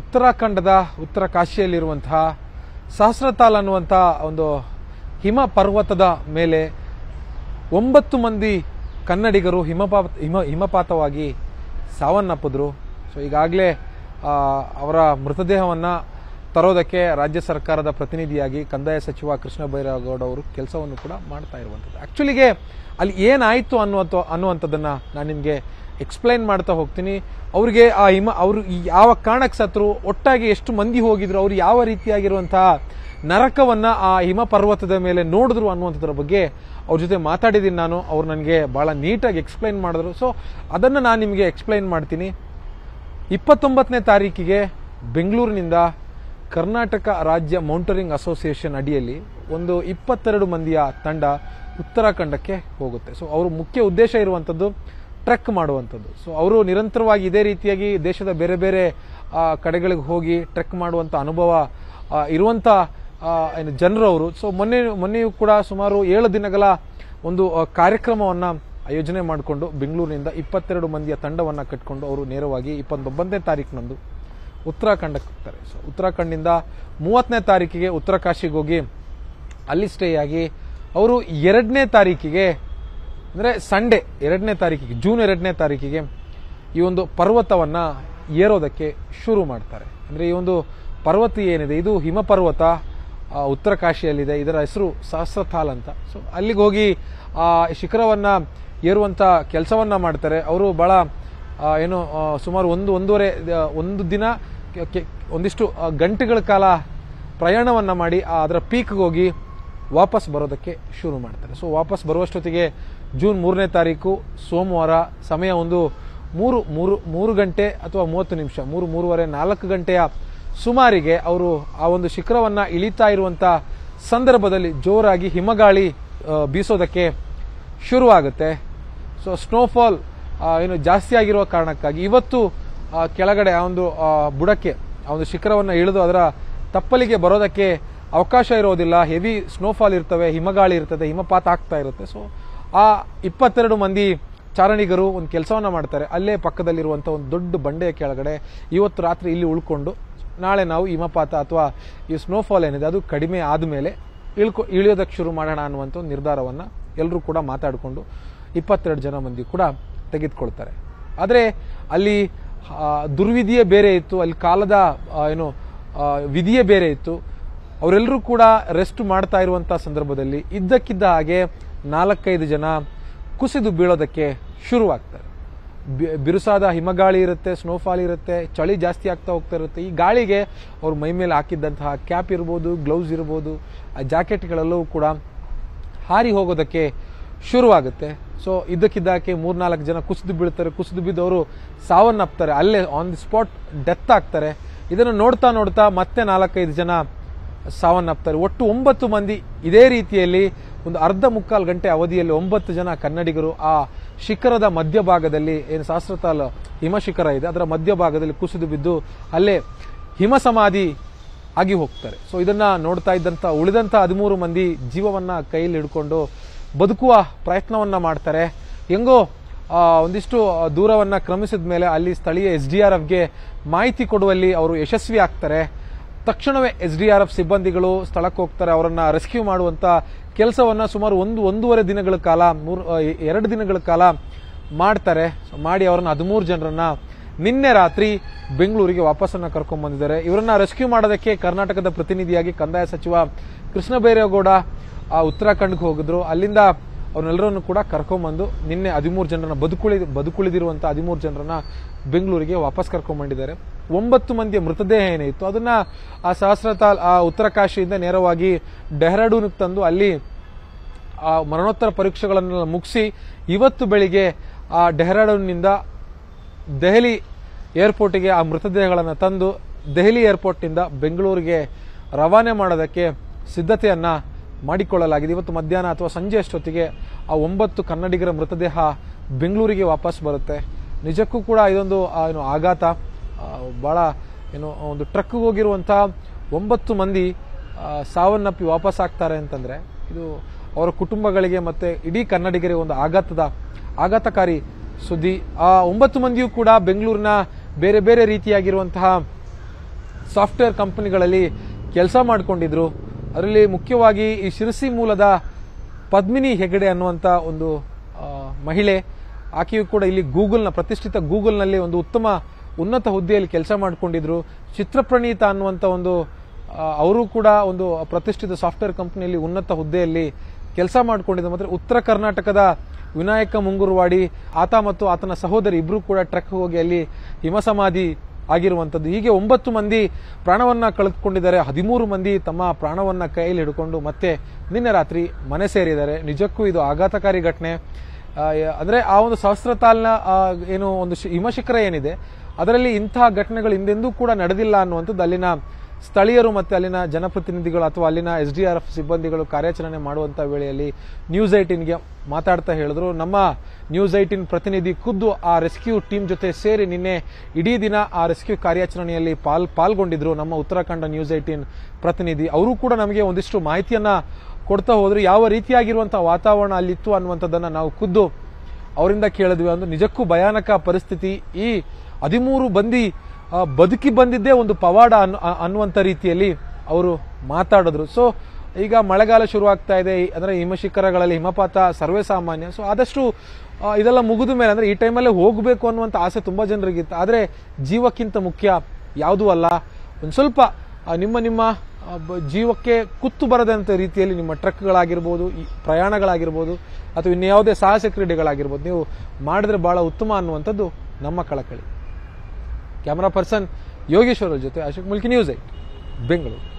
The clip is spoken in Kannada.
ಉತ್ತರಾಖಂಡದ ಉತ್ತರ ಕಾಶಿಯಲ್ಲಿರುವಂತಹ ಸಹಸ್ರತಾಲ್ ಅನ್ನುವಂಥ ಒಂದು ಹಿಮ ಪರ್ವತದ ಮೇಲೆ ಒಂಬತ್ತು ಮಂದಿ ಕನ್ನಡಿಗರು ಹಿಮಪಾತ ಹಿಮ ಹಿಮಪಾತವಾಗಿ ಸಾವನ್ನಪ್ಪಿದ್ರು ಸೊ ಈಗಾಗಲೇ ಅವರ ಮೃತದೇಹವನ್ನು ತರೋದಕ್ಕೆ ರಾಜ್ಯ ಸರ್ಕಾರದ ಪ್ರತಿನಿಧಿಯಾಗಿ ಕಂದಾಯ ಸಚಿವ ಕೃಷ್ಣ ಬೈರೇಗೌಡ ಅವರು ಕೆಲಸವನ್ನು ಕೂಡ ಮಾಡ್ತಾ ಇರುವಂಥದ್ದು ಆ್ಯಕ್ಚುಲಿಗೆ ಅಲ್ಲಿ ಏನಾಯಿತು ಅನ್ನುವಂಥ ಅನ್ನುವಂಥದ್ದನ್ನು ನಾನು ನಿಮಗೆ ಎಕ್ಸ್ಪ್ಲೈನ್ ಮಾಡ್ತಾ ಹೋಗ್ತೀನಿ ಅವ್ರಿಗೆ ಆ ಹಿಮ ಅವರು ಯಾವ ಕಾರಣಕ್ಕೆ ಸತ್ರು ಒಟ್ಟಾಗಿ ಎಷ್ಟು ಮಂದಿ ಹೋಗಿದ್ರು ಅವ್ರು ಯಾವ ರೀತಿಯಾಗಿರುವಂತಹ ನರಕವನ್ನು ಆ ಹಿಮ ಪರ್ವತದ ಮೇಲೆ ನೋಡಿದ್ರು ಅನ್ನುವಂಥದ್ರ ಬಗ್ಗೆ ಅವ್ರ ಜೊತೆ ಮಾತಾಡಿದ್ದೀನಿ ನಾನು ಅವ್ರು ನನಗೆ ಭಾಳ ನೀಟಾಗಿ ಎಕ್ಸ್ಪ್ಲೈನ್ ಮಾಡಿದ್ರು ಸೊ ಅದನ್ನು ನಾನು ನಿಮಗೆ ಎಕ್ಸ್ಪ್ಲೈನ್ ಮಾಡ್ತೀನಿ ಇಪ್ಪತ್ತೊಂಬತ್ತನೇ ತಾರೀಕಿಗೆ ಬೆಂಗಳೂರಿನಿಂದ ಕರ್ನಾಟಕ ರಾಜ್ಯ ಮೌಂಟರಿಂಗ್ ಅಸೋಸಿಯೇಷನ್ ಅಡಿಯಲ್ಲಿ ಒಂದು ಇಪ್ಪತ್ತೆರಡು ಮಂದಿಯ ತಂಡ ಉತ್ತರಾಖಂಡಕ್ಕೆ ಹೋಗುತ್ತೆ ಸೊ ಅವ್ರ ಮುಖ್ಯ ಉದ್ದೇಶ ಇರುವಂಥದ್ದು ಟ್ರೆಕ್ ಮಾಡುವಂಥದ್ದು ಸೊ ಅವರು ನಿರಂತರವಾಗಿ ಇದೇ ರೀತಿಯಾಗಿ ದೇಶದ ಬೇರೆ ಬೇರೆ ಕಡೆಗಳಿಗೆ ಹೋಗಿ ಟ್ರೆಕ್ ಮಾಡುವಂಥ ಅನುಭವ ಇರುವಂಥ ಏನು ಜನರು ಅವರು ಸೊ ಮೊನ್ನೆ ಮೊನ್ನೆಯೂ ಕೂಡ ಸುಮಾರು ಏಳು ದಿನಗಳ ಒಂದು ಕಾರ್ಯಕ್ರಮವನ್ನು ಆಯೋಜನೆ ಮಾಡಿಕೊಂಡು ಬೆಂಗಳೂರಿನಿಂದ ಇಪ್ಪತ್ತೆರಡು ಮಂದಿಯ ತಂಡವನ್ನು ಕಟ್ಕೊಂಡು ಅವರು ನೇರವಾಗಿ ಇಪ್ಪತ್ತೊಂಬತ್ತನೇ ತಾರೀಕಿನಂದು ಉತ್ತರಾಖಂಡಕ್ಕೆ ಹೋಗ್ತಾರೆ ಸೊ ಉತ್ತರಾಖಂಡಿಂದ ಮೂವತ್ತನೇ ತಾರೀಕಿಗೆ ಉತ್ತರಕಾಶಿಗೆ ಹೋಗಿ ಅಲ್ಲಿ ಸ್ಟೇ ಆಗಿ ಅವರು ಎರಡನೇ ತಾರೀಕಿಗೆ ಅಂದರೆ ಸಂಡೇ ಎರಡನೇ ತಾರೀಕಿಗೆ ಜೂನ್ ಎರಡನೇ ತಾರೀಕಿಗೆ ಈ ಒಂದು ಪರ್ವತವನ್ನು ಏರೋದಕ್ಕೆ ಶುರು ಮಾಡ್ತಾರೆ ಅಂದರೆ ಈ ಒಂದು ಪರ್ವತ ಏನಿದೆ ಇದು ಹಿಮಪರ್ವತ ಕಾಶಿಯಲ್ಲಿದೆ ಇದರ ಹೆಸರು ಸಹಸ್ರಥಾಲ್ ಅಂತ ಸೊ ಅಲ್ಲಿಗೆ ಹೋಗಿ ಆ ಶಿಖರವನ್ನು ಏರುವಂಥ ಕೆಲಸವನ್ನು ಮಾಡ್ತಾರೆ ಅವರು ಭಾಳ ಏನು ಸುಮಾರು ಒಂದು ಒಂದೂವರೆ ಒಂದು ದಿನ ಒಂದಿಷ್ಟು ಗಂಟೆಗಳ ಕಾಲ ಪ್ರಯಾಣವನ್ನು ಮಾಡಿ ಅದರ ಪೀಕ್ಗೆ ಹೋಗಿ ವಾಪಸ್ ಬರೋದಕ್ಕೆ ಶುರು ಮಾಡ್ತಾರೆ ಸೊ ವಾಪಸ್ ಬರುವಷ್ಟೊತ್ತಿಗೆ ಜೂನ್ ಮೂರನೇ ತಾರೀಕು ಸೋಮವಾರ ಸಮಯ ಒಂದು ಮೂರು ಮೂರು ಮೂರು ಗಂಟೆ ಅಥವಾ ಮೂವತ್ತು ನಿಮಿಷ ಮೂರು ಮೂರುವರೆ ನಾಲ್ಕು ಗಂಟೆಯ ಸುಮಾರಿಗೆ ಅವರು ಆ ಒಂದು ಶಿಖರವನ್ನು ಇಳಿತಾ ಇರುವಂಥ ಸಂದರ್ಭದಲ್ಲಿ ಜೋರಾಗಿ ಹಿಮಗಾಳಿ ಬೀಸೋದಕ್ಕೆ ಶುರುವಾಗುತ್ತೆ ಸೊ ಸ್ನೋಫಾಲ್ ಏನು ಜಾಸ್ತಿ ಆಗಿರುವ ಕಾರಣಕ್ಕಾಗಿ ಇವತ್ತು ಕೆಳಗಡೆ ಆ ಒಂದು ಬುಡಕ್ಕೆ ಆ ಒಂದು ಶಿಖರವನ್ನು ಇಳಿದು ಅದರ ತಪ್ಪಲಿಗೆ ಬರೋದಕ್ಕೆ ಅವಕಾಶ ಇರೋದಿಲ್ಲ ಹೆವಿ ಸ್ನೋಫಾಲ್ ಇರ್ತವೆ ಹಿಮಗಾಳಿ ಇರ್ತದೆ ಹಿಮಪಾತ ಆಗ್ತಾ ಇರುತ್ತೆ ಸೊ ಆ ಇಪ್ಪತ್ತೆರಡು ಮಂದಿ ಚಾರಣಿಗರು ಒಂದು ಕೆಲಸವನ್ನು ಮಾಡ್ತಾರೆ ಅಲ್ಲೇ ಪಕ್ಕದಲ್ಲಿರುವಂಥ ಒಂದು ದೊಡ್ಡ ಬಂಡೆಯ ಕೆಳಗಡೆ ಇವತ್ತು ರಾತ್ರಿ ಇಲ್ಲಿ ಉಳ್ಕೊಂಡು ನಾಳೆ ನಾವು ಹಿಮಪಾತ ಅಥವಾ ಈ ಸ್ನೋಫಾಲ್ ಏನಿದೆ ಅದು ಕಡಿಮೆ ಆದಮೇಲೆ ಇಳ್ಕೊ ಇಳಿಯೋದಕ್ಕೆ ಶುರು ಮಾಡೋಣ ಅನ್ನುವಂಥ ಒಂದು ನಿರ್ಧಾರವನ್ನು ಎಲ್ಲರೂ ಕೂಡ ಮಾತಾಡಿಕೊಂಡು ಇಪ್ಪತ್ತೆರಡು ಜನ ಮಂದಿ ಕೂಡ ತೆಗೆದುಕೊಳ್ತಾರೆ ಆದರೆ ಅಲ್ಲಿ ದುರ್ವಿಧಿಯೇ ಬೇರೆ ಇತ್ತು ಅಲ್ಲಿ ಕಾಲದ ಏನು ವಿಧಿಯೇ ಬೇರೆ ಇತ್ತು ಅವರೆಲ್ಲರೂ ಕೂಡ ರೆಸ್ಟ್ ಮಾಡ್ತಾ ಇರುವಂಥ ಸಂದರ್ಭದಲ್ಲಿ ಇದ್ದಕ್ಕಿದ್ದ ಹಾಗೆ ನಾಲ್ಕೈದು ಜನ ಕುಸಿದು ಬೀಳೋದಕ್ಕೆ ಶುರುವಾಗ್ತಾರೆ ಬಿರುಸಾದ ಹಿಮಗಾಳಿ ಇರುತ್ತೆ ಸ್ನೋಫಾಲ್ ಇರುತ್ತೆ ಚಳಿ ಜಾಸ್ತಿ ಆಗ್ತಾ ಹೋಗ್ತಾ ಇರುತ್ತೆ ಈ ಗಾಳಿಗೆ ಅವ್ರು ಮೈ ಮೇಲೆ ಹಾಕಿದ್ದಂತಹ ಕ್ಯಾಪ್ ಇರ್ಬೋದು ಗ್ಲೌಸ್ ಇರ್ಬೋದು ಆ ಜಾಕೆಟ್ಗಳಲ್ಲೂ ಕೂಡ ಹಾರಿ ಹೋಗೋದಕ್ಕೆ ಶುರುವಾಗುತ್ತೆ ಸೊ ಇದಕ್ಕಿದ್ದಾಕೆ ಮೂರ್ನಾಲ್ಕು ಜನ ಕುಸಿದು ಬೀಳ್ತಾರೆ ಕುಸಿದು ಬಿದ್ದವರು ಸಾವನ್ನಪ್ತಾರೆ ಅಲ್ಲೇ ಆನ್ ದಿ ಸ್ಪಾಟ್ ಡೆತ್ ಆಗ್ತಾರೆ ಇದನ್ನು ನೋಡ್ತಾ ನೋಡ್ತಾ ಮತ್ತೆ ನಾಲ್ಕೈದು ಜನ ಸಾವನ್ನಪ್ತಾರೆ ಒಟ್ಟು ಒಂಬತ್ತು ಮಂದಿ ಇದೇ ರೀತಿಯಲ್ಲಿ ಒಂದು ಅರ್ಧ ಮುಕ್ಕಾಲು ಗಂಟೆ ಅವಧಿಯಲ್ಲಿ ಒಂಬತ್ತು ಜನ ಕನ್ನಡಿಗರು ಆ ಶಿಖರದ ಮಧ್ಯಭಾಗದಲ್ಲಿ ಏನು ಹಿಮ ಹಿಮಶಿಖರ ಇದೆ ಅದರ ಮಧ್ಯಭಾಗದಲ್ಲಿ ಕುಸಿದು ಬಿದ್ದು ಅಲ್ಲೇ ಹಿಮ ಸಮಾಧಿ ಆಗಿ ಹೋಗ್ತಾರೆ ಸೊ ಇದನ್ನ ನೋಡ್ತಾ ಇದ್ದಂತ ಉಳಿದಂತ ಹದಿಮೂರು ಮಂದಿ ಜೀವವನ್ನ ಕೈಯಲ್ಲಿ ಹಿಡ್ಕೊಂಡು ಬದುಕುವ ಪ್ರಯತ್ನವನ್ನ ಮಾಡ್ತಾರೆ ಹೆಂಗೋ ಒಂದಿಷ್ಟು ದೂರವನ್ನ ಕ್ರಮಿಸಿದ ಮೇಲೆ ಅಲ್ಲಿ ಸ್ಥಳೀಯ ಎಸ್ ಡಿ ಆರ್ ಎಫ್ಗೆ ಮಾಹಿತಿ ಕೊಡುವಲ್ಲಿ ಅವರು ಯಶಸ್ವಿ ಆಗ್ತಾರೆ ತಕ್ಷಣವೇ ಎಸ್ ಡಿ ಆರ್ ಎಫ್ ಸಿಬ್ಬಂದಿಗಳು ಸ್ಥಳಕ್ಕೆ ಹೋಗ್ತಾರೆ ಅವರನ್ನು ರೆಸ್ಕ್ಯೂ ಮಾಡುವಂತ ಕೆಲಸವನ್ನ ಸುಮಾರು ಒಂದು ಒಂದೂವರೆ ದಿನಗಳ ಕಾಲ ಮೂರು ಎರಡು ದಿನಗಳ ಕಾಲ ಮಾಡ್ತಾರೆ ಮಾಡಿ ಅವರನ್ನ ಹದಿಮೂರು ಜನರನ್ನ ನಿನ್ನೆ ರಾತ್ರಿ ಬೆಂಗಳೂರಿಗೆ ವಾಪಸ್ಸನ್ನ ಕರ್ಕೊಂಡ್ ಬಂದಿದ್ದಾರೆ ಇವರನ್ನ ರೆಸ್ಕ್ಯೂ ಮಾಡೋದಕ್ಕೆ ಕರ್ನಾಟಕದ ಪ್ರತಿನಿಧಿಯಾಗಿ ಕಂದಾಯ ಸಚಿವ ಕೃಷ್ಣ ಬೈರೇಗೌಡ ಉತ್ತರಾಖಂಡ್ಗೆ ಹೋಗಿದ್ರು ಅಲ್ಲಿಂದ ಅವ್ರನ್ನೆಲ್ಲರನ್ನು ಕೂಡ ಕರ್ಕೊಂಬಂದು ನಿನ್ನೆ ಹದಿಮೂರು ಜನರನ್ನ ಬದುಕುಳಿ ಬದುಕುಳಿದಿರುವಂಥ ಹದಿಮೂರು ಜನರನ್ನ ಬೆಂಗಳೂರಿಗೆ ವಾಪಸ್ ಕರ್ಕೊಂಡ್ಬಂದಿದ್ದಾರೆ ಒಂಬತ್ತು ಮಂದಿಯ ಮೃತದೇಹ ಏನಿತ್ತು ಅದನ್ನ ಆ ಸಹಸ್ರತಾಲ್ ಆ ಕಾಶಿಯಿಂದ ನೇರವಾಗಿ ಡೆಹ್ರಾಡೂನಿಗೆ ತಂದು ಅಲ್ಲಿ ಆ ಮರಣೋತ್ತರ ಪರೀಕ್ಷೆಗಳನ್ನೆಲ್ಲ ಮುಗಿಸಿ ಇವತ್ತು ಬೆಳಿಗ್ಗೆ ಆ ಡೆಹ್ರಾಡೂನ್ನಿಂದ ದೆಹಲಿ ಏರ್ಪೋರ್ಟಿಗೆ ಆ ಮೃತದೇಹಗಳನ್ನು ತಂದು ದೆಹಲಿ ಏರ್ಪೋರ್ಟ್ನಿಂದ ಬೆಂಗಳೂರಿಗೆ ರವಾನೆ ಮಾಡೋದಕ್ಕೆ ಸಿದ್ಧತೆಯನ್ನು ಮಾಡಿಕೊಳ್ಳಲಾಗಿದೆ ಇವತ್ತು ಮಧ್ಯಾಹ್ನ ಅಥವಾ ಸಂಜೆ ಅಷ್ಟೊತ್ತಿಗೆ ಆ ಒಂಬತ್ತು ಕನ್ನಡಿಗರ ಮೃತದೇಹ ಬೆಂಗಳೂರಿಗೆ ವಾಪಸ್ ಬರುತ್ತೆ ನಿಜಕ್ಕೂ ಕೂಡ ಇದೊಂದು ಏನು ಆಘಾತ ಬಹಳ ಏನು ಒಂದು ಟ್ರಕ್ ಹೋಗಿರುವಂಥ ಒಂಬತ್ತು ಮಂದಿ ಸಾವನ್ನಪ್ಪಿ ವಾಪಸ್ ಆಗ್ತಾರೆ ಅಂತಂದರೆ ಇದು ಅವರ ಕುಟುಂಬಗಳಿಗೆ ಮತ್ತು ಇಡೀ ಕನ್ನಡಿಗರಿಗೆ ಒಂದು ಆಘಾತದ ಆಘಾತಕಾರಿ ಸುದ್ದಿ ಆ ಒಂಬತ್ತು ಮಂದಿಯೂ ಕೂಡ ಬೆಂಗಳೂರಿನ ಬೇರೆ ಬೇರೆ ರೀತಿಯಾಗಿರುವಂತಹ ಸಾಫ್ಟ್ವೇರ್ ಕಂಪನಿಗಳಲ್ಲಿ ಕೆಲಸ ಮಾಡಿಕೊಂಡಿದ್ರು ಅದರಲ್ಲಿ ಮುಖ್ಯವಾಗಿ ಈ ಶಿರಸಿ ಮೂಲದ ಪದ್ಮಿನಿ ಹೆಗಡೆ ಅನ್ನುವಂಥ ಒಂದು ಮಹಿಳೆ ಆಕೆಯು ಕೂಡ ಇಲ್ಲಿ ಗೂಗಲ್ನ ಪ್ರತಿಷ್ಠಿತ ಗೂಗಲ್ನಲ್ಲಿ ಒಂದು ಉತ್ತಮ ಉನ್ನತ ಹುದ್ದೆಯಲ್ಲಿ ಕೆಲಸ ಮಾಡಿಕೊಂಡಿದ್ರು ಚಿತ್ರಪ್ರಣೀತ ಅನ್ನುವಂಥ ಒಂದು ಅವರು ಕೂಡ ಒಂದು ಪ್ರತಿಷ್ಠಿತ ಸಾಫ್ಟ್ವೇರ್ ಕಂಪ್ನಿಯಲ್ಲಿ ಉನ್ನತ ಹುದ್ದೆಯಲ್ಲಿ ಕೆಲಸ ಮಾಡಿಕೊಂಡಿದ್ದ ಮಾತ್ರ ಉತ್ತರ ಕರ್ನಾಟಕದ ವಿನಾಯಕ ಮುಂಗುರುವಾಡಿ ಆತ ಮತ್ತು ಆತನ ಸಹೋದರಿ ಇಬ್ಬರು ಕೂಡ ಟ್ರಕ್ ಹೋಗಿ ಅಲ್ಲಿ ಹಿಮಸಮಾಧಿ ಆಗಿರುವಂಥದ್ದು ಹೀಗೆ ಒಂಬತ್ತು ಮಂದಿ ಪ್ರಾಣವನ್ನು ಕಳೆದುಕೊಂಡಿದ್ದಾರೆ ಹದಿಮೂರು ಮಂದಿ ತಮ್ಮ ಪ್ರಾಣವನ್ನು ಕೈಯಲ್ಲಿ ಹಿಡ್ಕೊಂಡು ಮತ್ತೆ ನಿನ್ನೆ ರಾತ್ರಿ ಮನೆ ಸೇರಿದ್ದಾರೆ ನಿಜಕ್ಕೂ ಇದು ಆಘಾತಕಾರಿ ಘಟನೆ ಅಂದರೆ ಆ ಒಂದು ಸಹಸ್ರತಾಲ್ನ ಏನು ಒಂದು ಹಿಮಶಿಖರ ಏನಿದೆ ಅದರಲ್ಲಿ ಇಂತಹ ಘಟನೆಗಳು ಹಿಂದೆಂದೂ ಕೂಡ ನಡೆದಿಲ್ಲ ಅನ್ನುವಂಥದ್ದು ಅಲ್ಲಿನ ಸ್ಥಳೀಯರು ಮತ್ತು ಅಲ್ಲಿನ ಜನಪ್ರತಿನಿಧಿಗಳು ಅಥವಾ ಅಲ್ಲಿನ ಎಸ್ ಡಿ ಆರ್ ಎಫ್ ಸಿಬ್ಬಂದಿಗಳು ಕಾರ್ಯಾಚರಣೆ ಮಾಡುವಂಥ ವೇಳೆಯಲ್ಲಿ ನ್ಯೂಸ್ ಏಯ್ಟೀನ್ಗೆ ಮಾತಾಡ್ತಾ ಹೇಳಿದ್ರು ನಮ್ಮ ನ್ಯೂಸ್ ಐಟಿನ್ ಪ್ರತಿನಿಧಿ ಖುದ್ದು ಆ ರೆಸ್ಕ್ಯೂ ಟೀಮ್ ಜೊತೆ ಸೇರಿ ನಿನ್ನೆ ಇಡೀ ದಿನ ಆ ರೆಸ್ಕ್ಯೂ ಕಾರ್ಯಾಚರಣೆಯಲ್ಲಿ ಪಾಲ್ ಪಾಲ್ಗೊಂಡಿದ್ರು ನಮ್ಮ ಉತ್ತರಾಖಂಡ ನ್ಯೂಸ್ ಏಯ್ಟೀನ್ ಪ್ರತಿನಿಧಿ ಅವರು ಕೂಡ ನಮಗೆ ಒಂದಿಷ್ಟು ಮಾಹಿತಿಯನ್ನು ಕೊಡ್ತಾ ಹೋದ್ರು ಯಾವ ರೀತಿಯಾಗಿರುವಂಥ ವಾತಾವರಣ ಅಲ್ಲಿತ್ತು ಅನ್ನುವಂಥದ್ದನ್ನು ನಾವು ಖುದ್ದು ಅವರಿಂದ ಕೇಳಿದ್ವಿ ಅಂದ್ರೆ ನಿಜಕ್ಕೂ ಭಯಾನಕ ಪರಿಸ್ಥಿತಿ ಈ ಹದಿಮೂರು ಬಂದಿ ಬದುಕಿ ಬಂದಿದ್ದೇ ಒಂದು ಪವಾಡ ಅನ್ ಅನ್ನುವಂಥ ರೀತಿಯಲ್ಲಿ ಅವರು ಮಾತಾಡಿದ್ರು ಸೊ ಈಗ ಮಳೆಗಾಲ ಶುರುವಾಗ್ತಾ ಇದೆ ಅಂದರೆ ಹಿಮಶಿಖರಗಳಲ್ಲಿ ಹಿಮಪಾತ ಸರ್ವೇ ಸಾಮಾನ್ಯ ಸೊ ಆದಷ್ಟು ಇದೆಲ್ಲ ಮುಗಿದ ಮೇಲೆ ಅಂದರೆ ಈ ಟೈಮಲ್ಲೇ ಹೋಗಬೇಕು ಅನ್ನುವಂಥ ಆಸೆ ತುಂಬ ಜನರಿಗಿತ್ತು ಆದರೆ ಜೀವಕ್ಕಿಂತ ಮುಖ್ಯ ಯಾವುದೂ ಅಲ್ಲ ಒಂದು ಸ್ವಲ್ಪ ನಿಮ್ಮ ನಿಮ್ಮ ಜೀವಕ್ಕೆ ಕುತ್ತು ಬರದಂಥ ರೀತಿಯಲ್ಲಿ ನಿಮ್ಮ ಟ್ರಕ್ಗಳಾಗಿರ್ಬೋದು ಈ ಪ್ರಯಾಣಗಳಾಗಿರ್ಬೋದು ಅಥವಾ ಇನ್ಯಾವುದೇ ಸಾಹಸ ಕ್ರೀಡೆಗಳಾಗಿರ್ಬೋದು ನೀವು ಮಾಡಿದ್ರೆ ಭಾಳ ಉತ್ತಮ ಅನ್ನುವಂಥದ್ದು ನಮ್ಮ ಕಳಕಳಿ कैमरा पर्सन योगेश्वरर ಜೊತೆ ಆಶಕ್ ಮುಲ್ಕಿ ನ್ಯೂಸ್ ಐ ಬೆಂಗಳೂರು